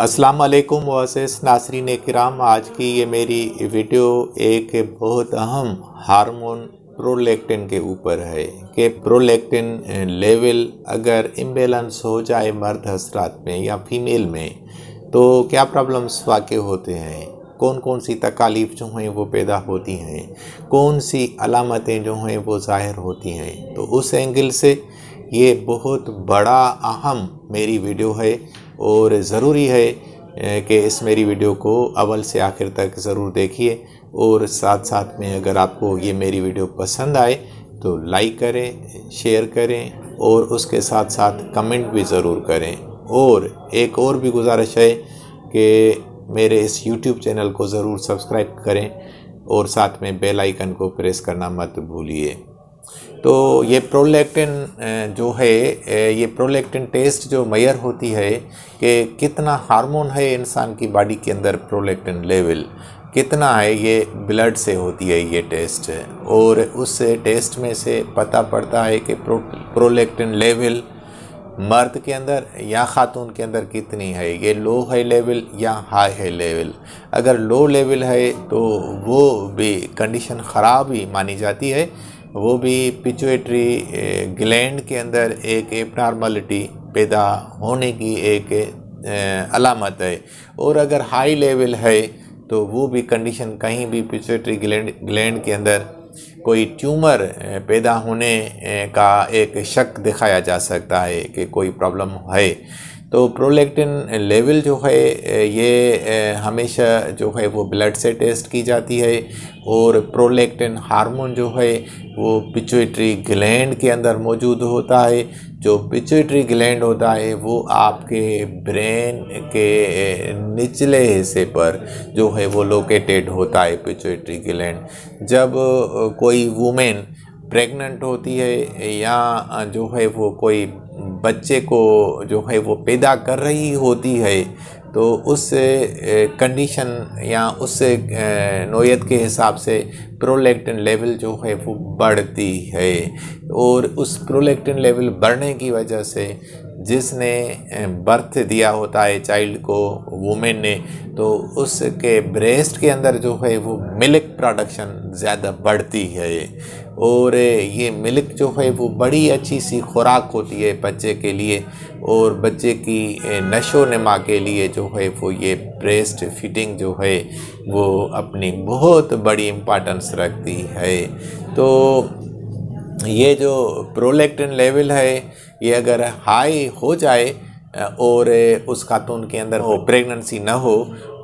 अस्सलाम वालेकुम वसेस नासरीन कराम आज की ये मेरी वीडियो एक बहुत अहम हार्मोन प्रोलेक्टिन के ऊपर है कि प्रोलेक्टिन लेवल अगर इम्बेलेंस हो जाए मर्द हसरात में या फीमेल में तो क्या प्रॉब्लम्स वाक़ होते हैं कौन कौन सी तकालीफ जो हैं वो पैदा होती हैं कौन सी अलामतें जो हैं वो ज़ाहिर होती हैं तो उस एंगल से ये बहुत बड़ा अहम मेरी वीडियो है और ज़रूरी है कि इस मेरी वीडियो को अवल से आखिर तक ज़रूर देखिए और साथ साथ में अगर आपको ये मेरी वीडियो पसंद आए तो लाइक करें शेयर करें और उसके साथ साथ कमेंट भी ज़रूर करें और एक और भी गुजारिश है कि मेरे इस YouTube चैनल को ज़रूर सब्सक्राइब करें और साथ में बेल आइकन को प्रेस करना मत भूलिए तो ये प्रोलेक्टिन जो है ये प्रोलेक्टिन टेस्ट जो मैयर होती है कि कितना हार्मोन है इंसान की बॉडी के अंदर प्रोलेक्टिन लेवल कितना है ये ब्लड से होती है ये टेस्ट और उस टेस्ट में से पता पड़ता है कि प्रो प्रोलेक्टिन लेवल मर्द के अंदर या खातून के अंदर कितनी है ये लो है लेवल या हाई है लेवल अगर लो लेवल है तो वो भी कंडीशन ख़राब ही मानी जाती है वो भी पिचुएटरी ग्लैंड के अंदर एक एबनॉर्मलिटी पैदा होने की एक अलामत है और अगर हाई लेवल है तो वो भी कंडीशन कहीं भी पिचुएटरी ग्लैंड ग्लैंड के अंदर कोई ट्यूमर पैदा होने का एक शक दिखाया जा सकता है कि कोई प्रॉब्लम है तो प्रोलेक्टिन लेवल जो है ये हमेशा जो है वो ब्लड से टेस्ट की जाती है और प्रोलेक्टिन हार्मोन जो है वो पिचुएट्री ग्लैंड के अंदर मौजूद होता है जो पिचुएट्री ग्लैंड होता है वो आपके ब्रेन के निचले हिस्से पर जो है वो लोकेटेड होता है पिचुएट्री ग्लैंड जब कोई वुमेन प्रेग्नेंट होती है या जो है वो कोई बच्चे को जो है वो पैदा कर रही होती है तो उस कंडीशन या उस नोयत के हिसाब से प्रोलेक्टिन लेवल जो है वो बढ़ती है और उस प्रोलेक्टिन लेवल बढ़ने की वजह से जिसने बर्थ दिया होता है चाइल्ड को वुमेन ने तो उसके ब्रेस्ट के अंदर जो है वो मिल्क प्रोडक्शन ज़्यादा बढ़ती है और ये मिल्क जो है वो बड़ी अच्छी सी खुराक होती है बच्चे के लिए और बच्चे की नशो नमा के लिए जो है वो ये ब्रेस्ट फिटिंग जो है वो अपनी बहुत बड़ी इम्पॉटेंस रखती है तो ये जो प्रोलेक्टिन लेवल है ये अगर हाई हो जाए और उस खातून के अंदर वो प्रेगनेंसी ना हो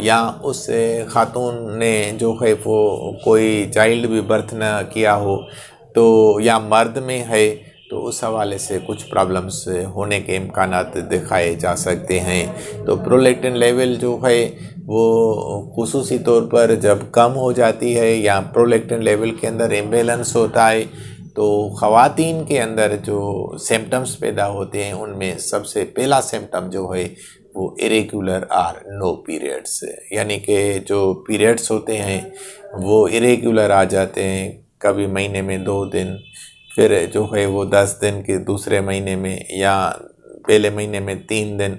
या उस खातून ने जो है वो कोई चाइल्ड भी बर्थ ना किया हो तो या मर्द में है तो उस हवाले से कुछ प्रॉब्लम्स होने के इम्कान दिखाए जा सकते हैं तो प्रोलेक्टिन लेवल जो है वो खसूसी तौर पर जब कम हो जाती है या प्रोलेक्टिन लेवल के अंदर एम्बेलेंस होता है तो ख़वान के अंदर जो सिम्टम्स पैदा होते हैं उनमें सबसे पहला सिम्टम जो है वो इरेगुलर आर नो पीरियड्स यानी कि जो पीरियड्स होते हैं वो इरेगुलर आ जाते हैं कभी महीने में दो दिन फिर जो है वो दस दिन के दूसरे महीने में या पहले महीने में तीन दिन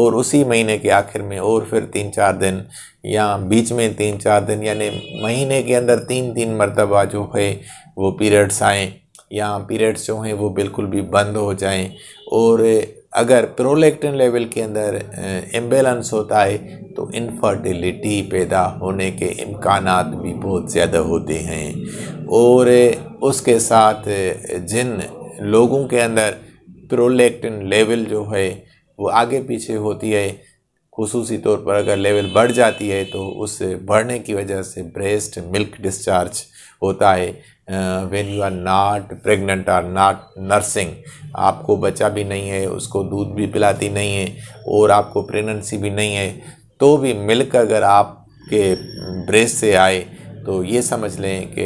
और उसी महीने के आखिर में और फिर तीन चार दिन या बीच में तीन चार दिन यानी महीने के अंदर तीन तीन मरतबा जो है वो पीरियड्स आएँ या पीरियड्स जो हैं वो बिल्कुल भी बंद हो जाएँ और अगर प्रोलेक्टिन लेवल के अंदर एम्बेलेंस होता है तो इनफर्टिलिटी पैदा होने के इम्कान भी बहुत ज़्यादा होते हैं और उसके साथ जिन लोगों के अंदर प्रोलेक्टिन लेवल जो है वो आगे पीछे होती है खसूसी तौर पर अगर लेवल बढ़ जाती है तो उस बढ़ने की वजह से ब्रेस्ट मिल्क डिस्चार्ज होता है when you are not pregnant are not nursing आपको बच्चा भी नहीं है उसको दूध भी पिलाती नहीं है और आपको प्रेगनेंसी भी नहीं है तो भी मिल्क अगर आपके ब्रेस्ट से आए तो ये समझ लें कि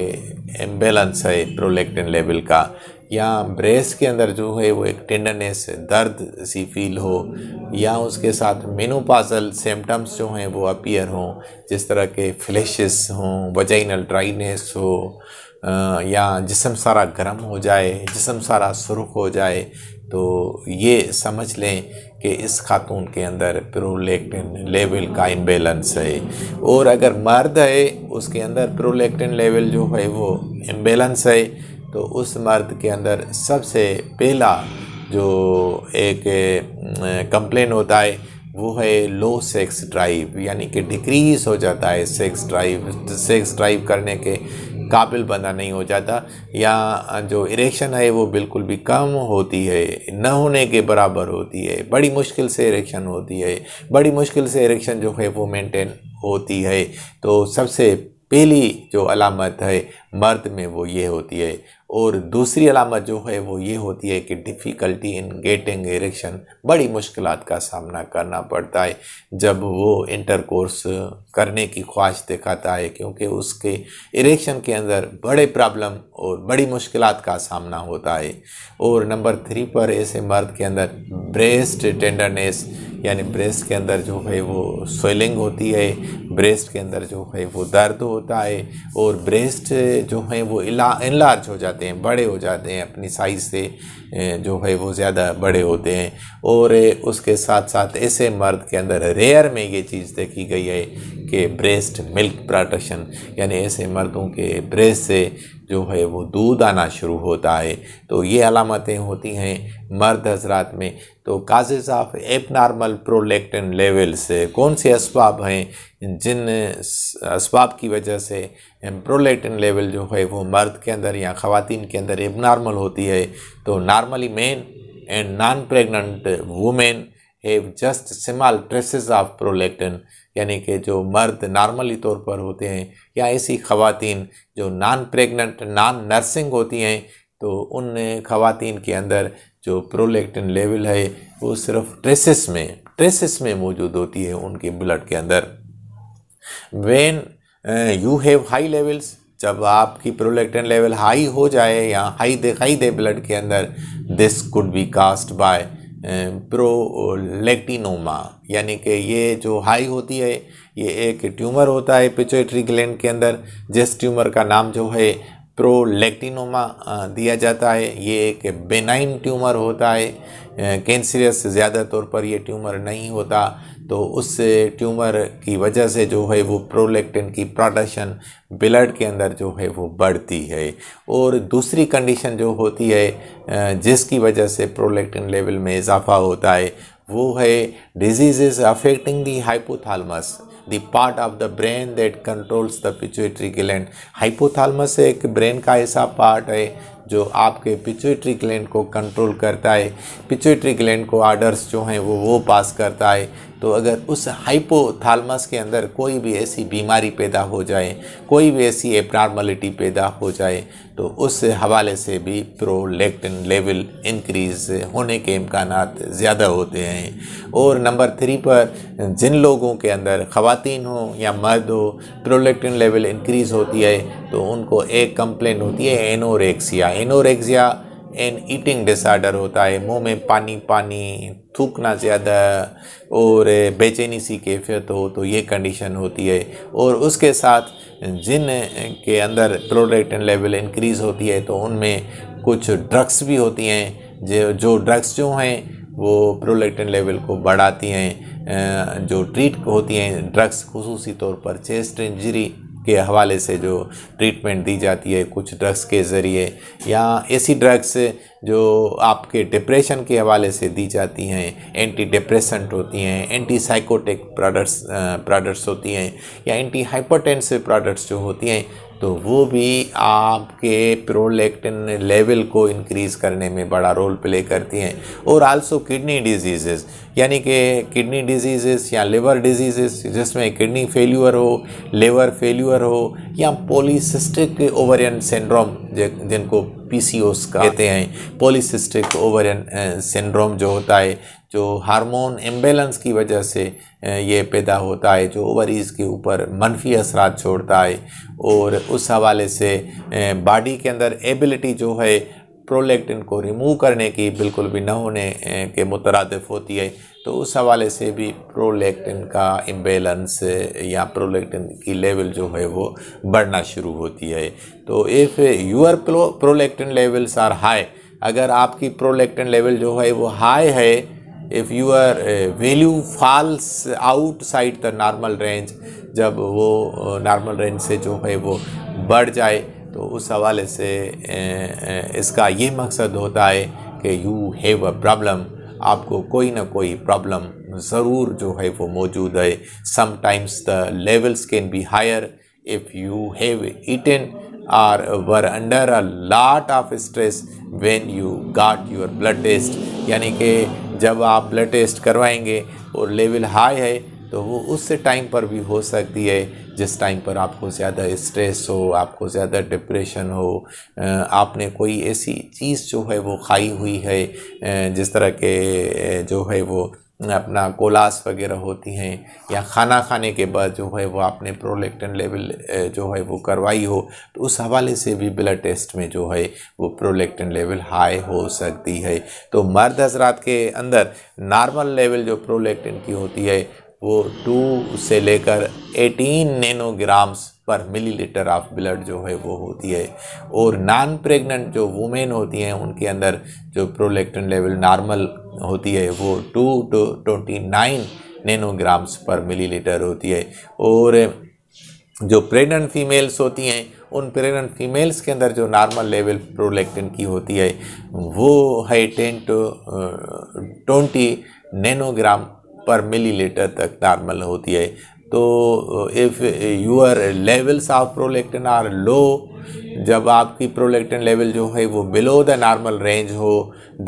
एम्बेलेंस है प्रोलेक्टिन लेवल का या ब्रेस के अंदर जो है वो एक टेंडरनेस दर्द सी फील हो या उसके साथ मेनोपाजल सिम्टम्स जो हैं वो अपीयर हों जिस तरह के फ्लैश हों वजाइनल ड्राइनेस हो या जिसम सारा गर्म हो जाए जिसम सारा सुरख हो जाए तो ये समझ लें कि इस खातून के अंदर प्रोलेक्टिन लेवल का इम्बेलेंस है और अगर मर्द है उसके अंदर प्रोलेक्टिन लेवल जो है वो इम्बेलेंस है तो उस मर्द के अंदर सबसे पहला जो एक कंप्लेन होता है वो है लो सेक्स ड्राइव यानी कि डिक्रीज़ हो जाता है सेक्स ड्राइव सेक्स ड्राइव करने के काबिल बंदा नहीं हो जाता या जो इरेक्शन है वो बिल्कुल भी कम होती है न होने के बराबर होती है बड़ी मुश्किल से इरेक्शन होती है बड़ी मुश्किल से इरेक्शन जो है वो मेंटेन होती है तो सबसे पहली जो अलामत है मर्द में वो ये होती है और दूसरी अलामत जो है वो ये होती है कि डिफ़िकल्टी इन गेटिंग इरेक्शन बड़ी मुश्किल का सामना करना पड़ता है जब वो इंटर कोर्स करने की ख्वाहिश दिखाता है क्योंकि उसके इरेक्शन के अंदर बड़े प्रॉब्लम और बड़ी मुश्किल का सामना होता है और नंबर थ्री पर ऐसे मर्द के अंदर ब्रेस्ट टेंडरनेस यानी ब्रेस्ट के अंदर जो है वो स्वेलिंग होती है ब्रेस्ट के अंदर जो है वो दर्द होता है और ब्रेस्ट जो है वो इला इनलार्ज हो जाते जाते हैं बड़े हो जाते हैं अपनी साइज़ से जो है वो ज़्यादा बड़े होते हैं और उसके साथ साथ ऐसे मर्द के अंदर रेयर में ये चीज़ देखी गई है कि ब्रेस्ट मिल्क प्रोडक्शन यानी ऐसे मर्दों के ब्रेस्ट से जो है वो दूध आना शुरू होता है तो ये अलामतें होती हैं मर्द हजरात में तो causes of abnormal prolactin levels कौन से इसबाब हैं जिन इसबाब की वजह से प्रोलेटिन लेवल जो है वो मर्द के अंदर या खातन के अंदर एबनॉर्मल होती है तो normally men and non pregnant women have just small traces of prolactin यानी कि जो मर्द नॉर्मली तौर पर होते हैं या ऐसी खवतिन जो नॉन प्रेगनेंट नॉन नर्सिंग होती हैं तो उन खातन के अंदर जो प्रोलेक्टिन लेवल है वो सिर्फ ट्रेसिस में ट्रेसिस में मौजूद होती है उनके ब्लड के अंदर when you have high levels जब आपकी प्रोलेक्टिन लेवल हाई हो जाए या हाई दिखाई दे ब्लड के अंदर this could be caused by prolactinoma यानी कि ये जो हाई होती है ये एक ट्यूमर होता है पिचोट्री ग्लैंड के अंदर जिस ट्यूमर का नाम जो है प्रोलेक्टिनोमा eh, दिया जाता है ये एक बेनाइन ट्यूमर होता है कैंसरियस eh, ज़्यादा तौर पर ये ट्यूमर नहीं होता तो उससे ट्यूमर की वजह से जो है वो प्रोलेक्टिन की प्रोडक्शन ब्लड के अंदर जो है वो बढ़ती है और दूसरी कंडीशन जो होती है जिसकी वजह से प्रोलेक्टिन लेवल में इजाफा होता है वो है diseases affecting the hypothalamus the part of the brain that controls the pituitary gland hypothalamus एक ब्रेन का ऐसा पार्ट है जो आपके पिचुएट्री ग्लैंड को कंट्रोल करता है पिचुएट्री ग्लैंड को आर्डर्स जो हैं वो वो पास करता है तो अगर उस हाइपोथालमस के अंदर कोई भी ऐसी बीमारी पैदा हो जाए कोई भी ऐसी एबनॉर्मलिटी पैदा हो जाए तो उस हवाले से भी प्रोलेक्टिन लेवल इंक्रीज होने के इम्कान ज़्यादा होते हैं और नंबर थ्री पर जिन लोगों के अंदर ख़वान हो या मर्द हो प्रोलेक्टिन लेवल इंक्रीज़ होती है तो उनको एक कंप्लेंट होती है anorexia anorexia an eating disorder होता है मुंह में पानी पानी थूकना ज़्यादा और बेचैनी सी कैफियत हो तो ये कंडीशन होती है और उसके साथ जिन के अंदर प्रोडक्टन लेवल इंक्रीज़ होती है तो उनमें कुछ ड्रग्स भी होती हैं जो जो ड्रग्स जो हैं वो प्रोलेक्टिन लेवल को बढ़ाती हैं जो ट्रीट होती हैं ड्रग्स खसूसी तौर पर चेस्ट इंजरी के हवाले से जो ट्रीटमेंट दी जाती है कुछ ड्रग्स के ज़रिए या ऐसी ड्रग्स जो आपके डिप्रेशन के हवाले से दी जाती हैं एंटी डिप्रेसेंट होती हैं एंटी साइकोटिक प्रोडक्ट्स प्रोडक्ट्स होती हैं या एंटी हाइपरटेंसिव प्रोडक्ट्स जो होती हैं तो वो भी आपके प्रोलेक्टिन लेवल को इंक्रीज़ करने में बड़ा रोल प्ले करती हैं और आल्सो किडनी डिजीज़ेस यानी कि किडनी डिजीज़ेस या लिवर डिजीज़ेस जिसमें किडनी फेल्यूर हो लिवर फेल्यूर हो या पोलिसिस्टिक ओवरियन सिंड्रोम जिनको पी का कहते हैं पोलिसिस्टिक ओवरियन सिंड्रोम जो होता है जो हार्मोन एम्बेलेंस की वजह से uh, ये पैदा होता है जो ओवरीज के ऊपर मनफी असरा छोड़ता है और उस हवाले से बॉडी uh, के अंदर एबिलिटी जो है प्रोलेक्टिन को रिमूव करने की बिल्कुल भी न होने के मुतरद होती है तो उस हवाले से भी प्रोलेक्टिन का इम्बेलेंस या प्रोलेक्टिन की लेवल जो है वो बढ़ना शुरू होती है तो if your prolactin levels are high अगर आपकी प्रोलेक्टिन लेवल जो है वो हाई है if your value falls outside the normal range जब वो नॉर्मल रेंज से जो है वो बढ़ जाए तो उस हवाले से इसका ये मकसद होता है कि यू हैव अ प्रॉब्लम आपको कोई ना कोई प्रॉब्लम ज़रूर जो है वो मौजूद है sometimes the levels can be higher if you have eaten or were under a lot of stress when you got your blood test यानी कि जब आप ब्लड टेस्ट करवाएंगे और लेवल हाई है तो वो उस टाइम पर भी हो सकती है जिस टाइम पर आपको ज़्यादा स्ट्रेस हो आपको ज़्यादा डिप्रेशन हो आपने कोई ऐसी चीज़ जो है वो खाई हुई है जिस तरह के जो है वो अपना कोलास वगैरह होती हैं या खाना खाने के बाद जो है वो आपने प्रोलेक्टिन लेवल जो है वो करवाई हो तो उस हवाले से भी ब्लड टेस्ट में जो है वो प्रोलेक्टिन लेवल हाई हो सकती है तो मर्द हजरात के अंदर नॉर्मल लेवल जो प्रोलेक्टिन की होती है वो टू से लेकर eighteen nanograms per millilitre of blood जो है वो होती है और नॉन प्रेग्नेंट जो वुमेन होती हैं उनके अंदर जो प्रोलेक्टिन लेवल नॉर्मल होती है वो two to twenty nine nanograms per millilitre होती है और जो प्रेग्नेंट फीमेल्स होती हैं उन प्रेग्नेंट फीमेल्स के अंदर जो नॉर्मल लेवल प्रोलेक्टिन की होती है वो है ten to twenty nanogram per millilitre तक नॉर्मल होती है तो if your levels of prolactin are low जब आपकी प्रोलेक्टिन लेवल जो है वो बिलो द नॉर्मल रेंज हो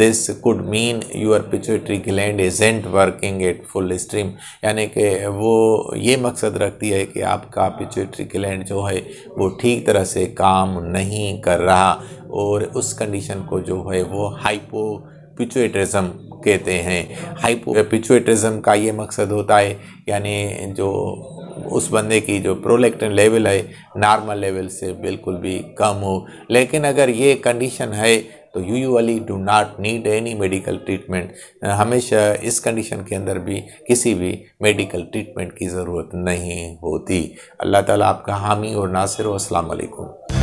this could mean your pituitary gland isn't working at full stream यानी कि वो ये मकसद रखती है कि आपका पिचुएट्री ग्लैंड जो है वो ठीक तरह से काम नहीं कर रहा और उस कंडीशन को जो है वो हाइपो पिचुएटरिज्म कहते हैं हाइपो पिचुएटरिज्म का ये मकसद होता है यानी जो उस बंदे की जो प्रोलेक्टिन लेवल है नॉर्मल लेवल से बिल्कुल भी कम हो लेकिन अगर ये कंडीशन है तो usually do not need any medical treatment हमेशा इस कंडीशन के अंदर भी किसी भी मेडिकल ट्रीटमेंट की ज़रूरत नहीं होती अल्लाह ताला आपका हामी और नासिर असलकुम